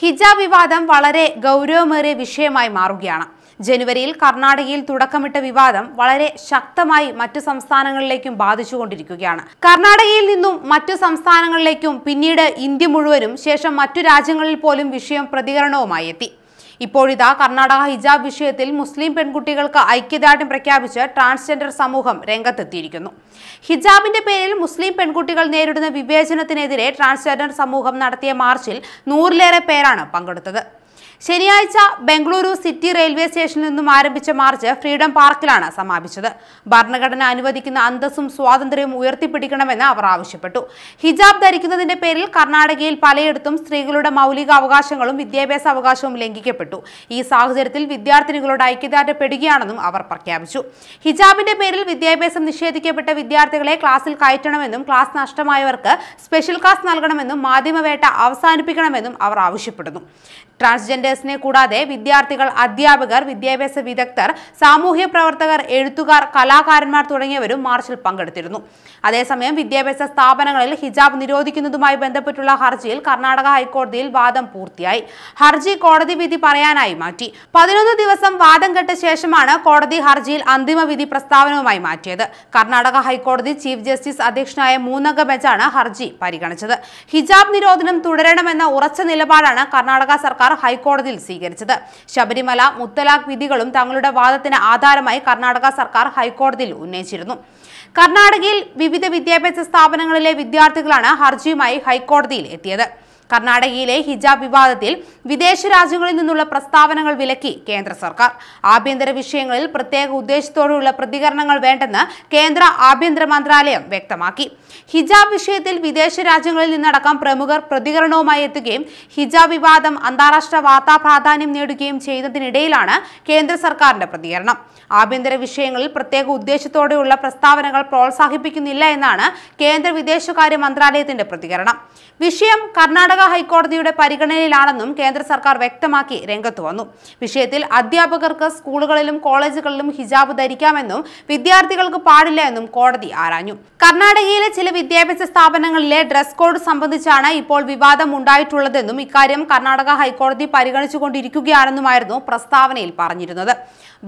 ഹിജാബ് വിവാദം വളരെ ഗൗരവമേറിയ വിഷയമായി മാറുകയാണ് ജനുവരിയിൽ കർണാടകയിൽ തുടക്കമിട്ട വിവാദം വളരെ ശക്തമായി മറ്റു സംസ്ഥാനങ്ങളിലേക്കും ബാധിച്ചുകൊണ്ടിരിക്കുകയാണ് കർണാടകയിൽ നിന്നും മറ്റു സംസ്ഥാനങ്ങളിലേക്കും പിന്നീട് ഇന്ത്യ മുഴുവനും ശേഷം മറ്റു രാജ്യങ്ങളിൽ പോലും വിഷയം പ്രതികരണവുമായി എത്തി ഇപ്പോഴിതാ കർണാടക ഹിജാബ് വിഷയത്തിൽ മുസ്ലിം പെൺകുട്ടികൾക്ക് ഐക്യദാർഢ്യം പ്രഖ്യാപിച്ച് ട്രാൻസ്ജെൻഡർ സമൂഹം രംഗത്തെത്തിയിരിക്കുന്നു ഹിജാബിന്റെ പേരിൽ മുസ്ലിം പെൺകുട്ടികൾ നേരിടുന്ന വിവേചനത്തിനെതിരെ ട്രാൻസ്ജെൻഡർ സമൂഹം നടത്തിയ മാർച്ചിൽ നൂറിലേറെ പേരാണ് പങ്കെടുത്തത് ശനിയാഴ്ച ബംഗളൂരു സിറ്റി റെയിൽവേ സ്റ്റേഷനിൽ നിന്നും ആരംഭിച്ച മാർച്ച് ഫ്രീഡം പാർക്കിലാണ് സമാപിച്ചത് ഭരണഘടന അനുവദിക്കുന്ന അന്തസ്സും സ്വാതന്ത്ര്യവും ഉയർത്തിപ്പിടിക്കണമെന്ന് അവർ ആവശ്യപ്പെട്ടു ഹിജാബ് ധരിക്കുന്നതിന്റെ പേരിൽ കർണാടകയിൽ പലയിടത്തും സ്ത്രീകളുടെ മൌലിക അവകാശങ്ങളും വിദ്യാഭ്യാസ അവകാശവും ലംഘിക്കപ്പെട്ടു ഈ സാഹചര്യത്തിൽ വിദ്യാർത്ഥിനികളോട് ഐക്യദാർഢ്യപ്പെടുകയാണെന്നും അവർ പ്രഖ്യാപിച്ചു ഹിജാബിന്റെ പേരിൽ വിദ്യാഭ്യാസം നിഷേധിക്കപ്പെട്ട വിദ്യാർത്ഥികളെ ക്ലാസ്സിൽ കയറ്റണമെന്നും ക്ലാസ് നഷ്ടമായവർക്ക് സ്പെഷ്യൽ ക്ലാസ് നൽകണമെന്നും മാധ്യമവേട്ട അവസാനിപ്പിക്കണമെന്നും അവർ ആവശ്യപ്പെടുന്നു ട്രാൻസ്ജെൻഡർ സെന്റേഴ്സിനെ കൂടാതെ വിദ്യാർത്ഥികൾ അധ്യാപകർ വിദ്യാഭ്യാസ വിദഗ്ധർ സാമൂഹ്യ പ്രവർത്തകർ എഴുത്തുകാർ കലാകാരന്മാർ തുടങ്ങിയവരും മാർച്ചിൽ പങ്കെടുത്തിരുന്നു അതേസമയം വിദ്യാഭ്യാസ സ്ഥാപനങ്ങളിൽ ഹിജാബ് നിരോധിക്കുന്നതുമായി ബന്ധപ്പെട്ടുള്ള ഹർജിയിൽ കർണാടക ഹൈക്കോടതിയിൽ വാദം പൂർത്തിയായി ഹർജി കോടതി വിധി പറയാനായി മാറ്റി പതിനൊന്ന് ദിവസം വാദം കെട്ട ശേഷമാണ് കോടതി ഹർജിയിൽ അന്തിമ വിധി പ്രസ്താവനവുമായി മാറ്റിയത് കർണാടക ഹൈക്കോടതി ചീഫ് ജസ്റ്റിസ് അധ്യക്ഷനായ മൂന്നംഗ ബെഞ്ചാണ് ഹർജി പരിഗണിച്ചത് ഹിജാബ് നിരോധനം തുടരണമെന്ന ഉറച്ച നിലപാടാണ് കർണാടക സർക്കാർ ഹൈക്കോടതി ഹൈക്കോടതിയിൽ സ്വീകരിച്ചത് ശബരിമല മുത്തലാഖ് വിധികളും തങ്ങളുടെ വാദത്തിന് ആധാരമായി കർണാടക സർക്കാർ ഹൈക്കോടതിയിൽ ഉന്നയിച്ചിരുന്നു കർണാടകയിൽ വിവിധ വിദ്യാഭ്യാസ സ്ഥാപനങ്ങളിലെ വിദ്യാർത്ഥികളാണ് ഹർജിയുമായി ഹൈക്കോടതിയിൽ എത്തിയത് കർണാടകയിലെ ഹിജാബ് വിവാദത്തിൽ വിദേശ രാജ്യങ്ങളിൽ നിന്നുള്ള പ്രസ്താവനകൾ വിലക്കി കേന്ദ്ര സർക്കാർ ആഭ്യന്തര വിഷയങ്ങളിൽ പ്രത്യേക ഉദ്ദേശത്തോടെയുള്ള പ്രതികരണങ്ങൾ വേണ്ടെന്ന് കേന്ദ്ര ആഭ്യന്തര മന്ത്രാലയം വ്യക്തമാക്കി ഹിജാബ് വിഷയത്തിൽ വിദേശ രാജ്യങ്ങളിൽ നിന്നടക്കം പ്രമുഖർ പ്രതികരണവുമായി എത്തുകയും ഹിജാബ് വിവാദം അന്താരാഷ്ട്ര വാർത്താ പ്രാധാന്യം നേടുകയും ചെയ്യുന്നതിനിടയിലാണ് കേന്ദ്ര സർക്കാരിന്റെ പ്രതികരണം ആഭ്യന്തര വിഷയങ്ങളിൽ പ്രത്യേക ഉദ്ദേശത്തോടെയുള്ള പ്രസ്താവനകൾ പ്രോത്സാഹിപ്പിക്കുന്നില്ല എന്നാണ് കേന്ദ്ര വിദേശകാര്യ മന്ത്രാലയത്തിന്റെ പ്രതികരണം വിഷയം കർണാടക കർണാടക ഹൈക്കോടതിയുടെ പരിഗണനയിലാണെന്നും കേന്ദ്ര സർക്കാർ വ്യക്തമാക്കി രംഗത്തു വന്നു വിഷയത്തിൽ അധ്യാപകർക്ക് സ്കൂളുകളിലും കോളേജുകളിലും ഹിജാബ് ധരിക്കാമെന്നും വിദ്യാർത്ഥികൾക്ക് പാടില്ല എന്നും കോടതി ആരാഞ്ഞു കർണാടകയിലെ ചില വിദ്യാഭ്യാസ സ്ഥാപനങ്ങളിലെ ഡ്രസ് കോഡ് സംബന്ധിച്ചാണ് ഇപ്പോൾ വിവാദം ഉണ്ടായിട്ടുള്ളതെന്നും ഇക്കാര്യം കർണാടക ഹൈക്കോടതി പരിഗണിച്ചുകൊണ്ടിരിക്കുകയാണെന്നുമായിരുന്നു പ്രസ്താവനയിൽ പറഞ്ഞിരുന്നത്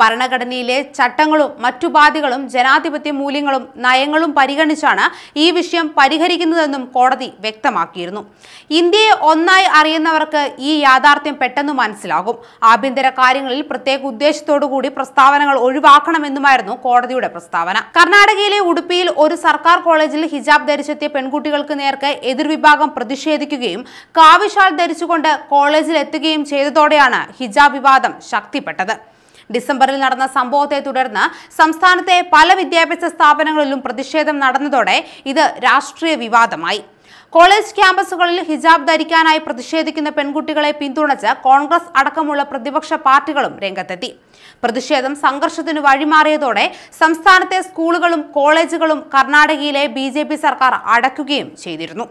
ഭരണഘടനയിലെ ചട്ടങ്ങളും മറ്റുപാധികളും ജനാധിപത്യ മൂല്യങ്ങളും നയങ്ങളും പരിഗണിച്ചാണ് ഈ വിഷയം പരിഹരിക്കുന്നതെന്നും കോടതി വ്യക്തമാക്കിയിരുന്നു ഇന്ത്യ ഇന്ത്യയെ ഒന്നായി അറിയുന്നവർക്ക് ഈ യാഥാർത്ഥ്യം പെട്ടെന്ന് മനസ്സിലാകും ആഭ്യന്തര കാര്യങ്ങളിൽ പ്രത്യേക ഉദ്ദേശത്തോടുകൂടി പ്രസ്താവനകൾ ഒഴിവാക്കണമെന്നുമായിരുന്നു കോടതിയുടെ പ്രസ്താവന കർണാടകയിലെ ഉടുപ്പിയിൽ ഒരു സർക്കാർ കോളേജിൽ ഹിജാബ് ധരിച്ചെത്തിയ പെൺകുട്ടികൾക്ക് നേർക്ക് എതിർവിഭാഗം പ്രതിഷേധിക്കുകയും കാവിശാൽ ധരിച്ചുകൊണ്ട് കോളേജിൽ എത്തുകയും ചെയ്തതോടെയാണ് ഹിജാബ് വിവാദം ശക്തിപ്പെട്ടത് ഡിസംബറിൽ നടന്ന സംഭവത്തെ തുടർന്ന് സംസ്ഥാനത്തെ പല വിദ്യാഭ്യാസ സ്ഥാപനങ്ങളിലും പ്രതിഷേധം നടന്നതോടെ ഇത് രാഷ്ട്രീയ വിവാദമായി കോളേജ് ക്യാമ്പസുകളിൽ ഹിജാബ് ധരിക്കാനായി പ്രതിഷേധിക്കുന്ന പെൺകുട്ടികളെ പിന്തുണച്ച് കോൺഗ്രസ് അടക്കമുള്ള പ്രതിപക്ഷ പാർട്ടികളും രംഗത്തെത്തി പ്രതിഷേധം സംഘർഷത്തിന് വഴിമാറിയതോടെ സംസ്ഥാനത്തെ സ്കൂളുകളും കോളേജുകളും കർണാടകയിലെ ബി സർക്കാർ അടയ്ക്കുകയും ചെയ്തിരുന്നു